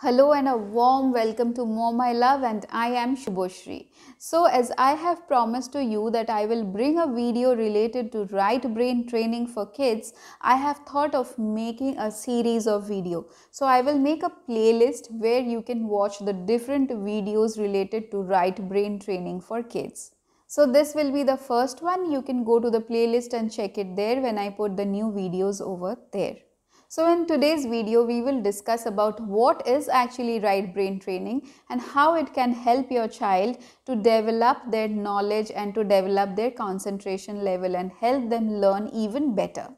Hello and a warm welcome to More My Love and I am Shubhoshri. So as I have promised to you that I will bring a video related to right brain training for kids, I have thought of making a series of video. So I will make a playlist where you can watch the different videos related to right brain training for kids. So this will be the first one. You can go to the playlist and check it there when I put the new videos over there. So in today's video, we will discuss about what is actually right brain training and how it can help your child to develop their knowledge and to develop their concentration level and help them learn even better.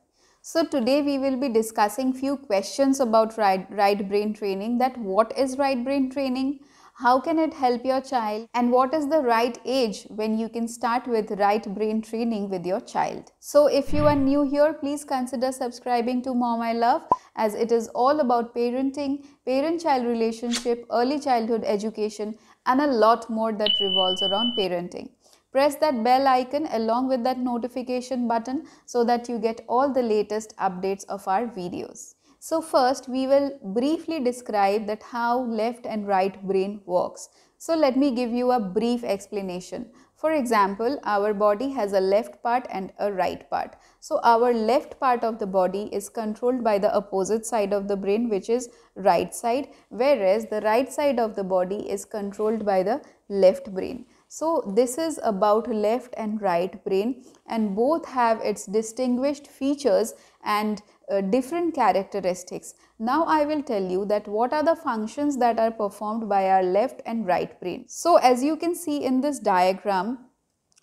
So today we will be discussing few questions about right, right brain training that what is right brain training, how can it help your child and what is the right age when you can start with right brain training with your child. So if you are new here, please consider subscribing to Mom I Love as it is all about parenting, parent-child relationship, early childhood education and a lot more that revolves around parenting. Press that bell icon along with that notification button so that you get all the latest updates of our videos. So first we will briefly describe that how left and right brain works. So let me give you a brief explanation. For example, our body has a left part and a right part. So our left part of the body is controlled by the opposite side of the brain which is right side whereas the right side of the body is controlled by the left brain. So this is about left and right brain and both have its distinguished features and uh, different characteristics. Now I will tell you that what are the functions that are performed by our left and right brain. So as you can see in this diagram,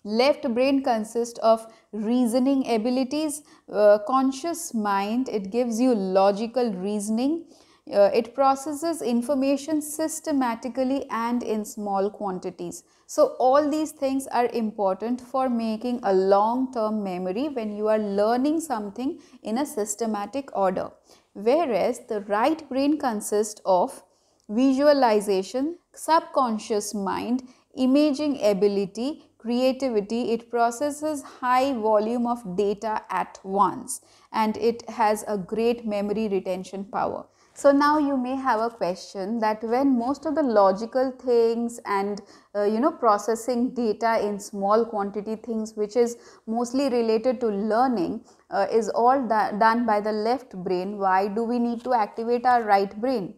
left brain consists of reasoning abilities, uh, conscious mind, it gives you logical reasoning, uh, it processes information systematically and in small quantities. So all these things are important for making a long-term memory when you are learning something in a systematic order. Whereas the right brain consists of visualization, subconscious mind, imaging ability, creativity, it processes high volume of data at once and it has a great memory retention power. So now you may have a question that when most of the logical things and uh, you know processing data in small quantity things which is mostly related to learning uh, is all da- done by the left brain why do we need to activate our right brain?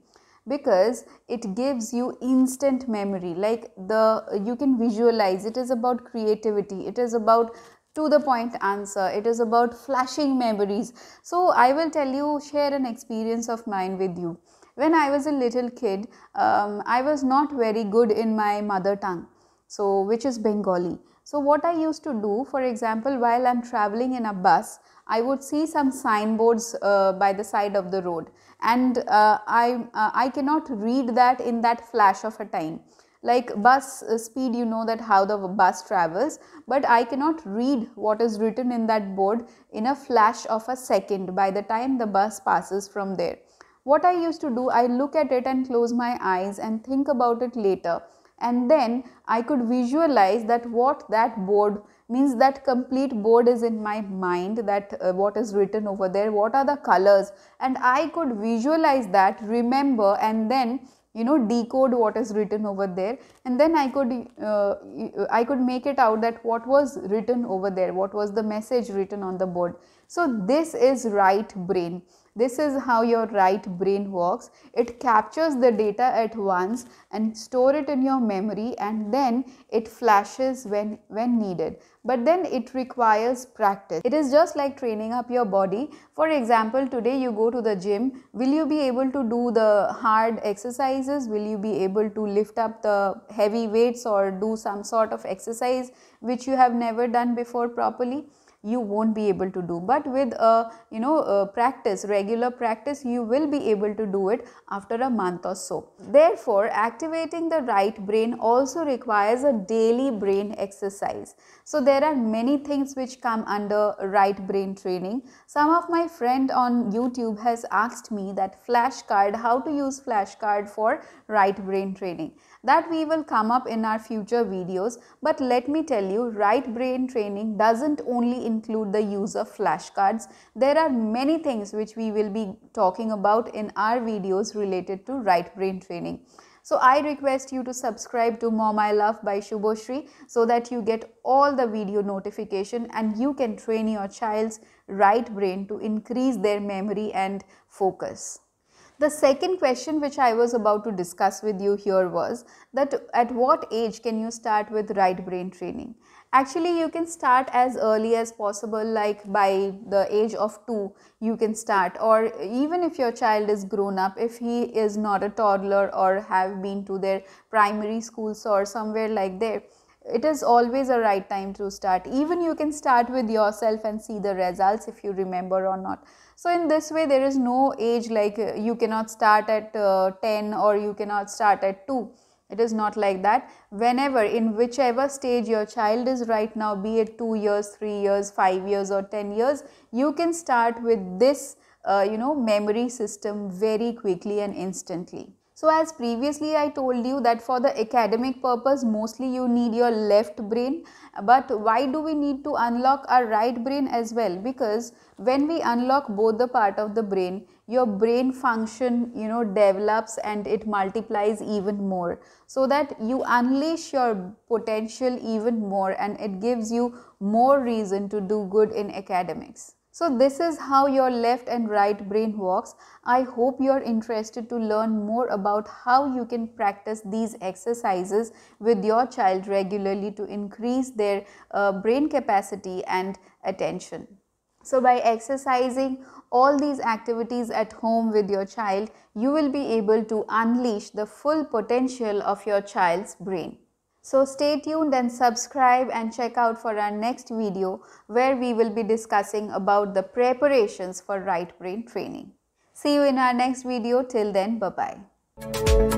because it gives you instant memory like the you can visualize it is about creativity it is about to the point answer. It is about flashing memories. So, I will tell you, share an experience of mine with you. When I was a little kid, um, I was not very good in my mother tongue, so which is Bengali. So, what I used to do, for example, while I'm traveling in a bus, I would see some signboards uh, by the side of the road, and uh, I uh, I cannot read that in that flash of a time like bus uh, speed you know that how the bus travels but i cannot read what is written in that board in a flash of a second by the time the bus passes from there what i used to do i look at it and close my eyes and think about it later and then i could visualize that what that board means that complete board is in my mind that uh, what is written over there what are the colors and i could visualize that remember and then you know decode what is written over there and then i could uh, i could make it out that what was written over there what was the message written on the board so this is right brain this is how your right brain works. It captures the data at once and store it in your memory and then it flashes when, when needed. But then it requires practice. It is just like training up your body. For example, today you go to the gym. Will you be able to do the hard exercises? Will you be able to lift up the heavy weights or do some sort of exercise which you have never done before properly? you won't be able to do but with a you know a practice regular practice you will be able to do it after a month or so therefore activating the right brain also requires a daily brain exercise so there are many things which come under right brain training some of my friend on youtube has asked me that flashcard how to use flashcard for right brain training that we will come up in our future videos. But let me tell you, right brain training doesn't only include the use of flashcards. There are many things which we will be talking about in our videos related to right brain training. So I request you to subscribe to Mom I Love by Shubhoshri so that you get all the video notification and you can train your child's right brain to increase their memory and focus. The second question which I was about to discuss with you here was that at what age can you start with right brain training? Actually, you can start as early as possible, like by the age of two, you can start. Or even if your child is grown up, if he is not a toddler or have been to their primary schools or somewhere like there it is always a right time to start even you can start with yourself and see the results if you remember or not so in this way there is no age like uh, you cannot start at uh, 10 or you cannot start at 2 it is not like that whenever in whichever stage your child is right now be it 2 years 3 years 5 years or 10 years you can start with this uh, you know memory system very quickly and instantly so as previously I told you that for the academic purpose mostly you need your left brain but why do we need to unlock our right brain as well because when we unlock both the part of the brain your brain function you know develops and it multiplies even more so that you unleash your potential even more and it gives you more reason to do good in academics. So this is how your left and right brain works. I hope you are interested to learn more about how you can practice these exercises with your child regularly to increase their uh, brain capacity and attention. So by exercising all these activities at home with your child, you will be able to unleash the full potential of your child's brain. So stay tuned and subscribe and check out for our next video where we will be discussing about the preparations for right brain training. See you in our next video. Till then, bye-bye.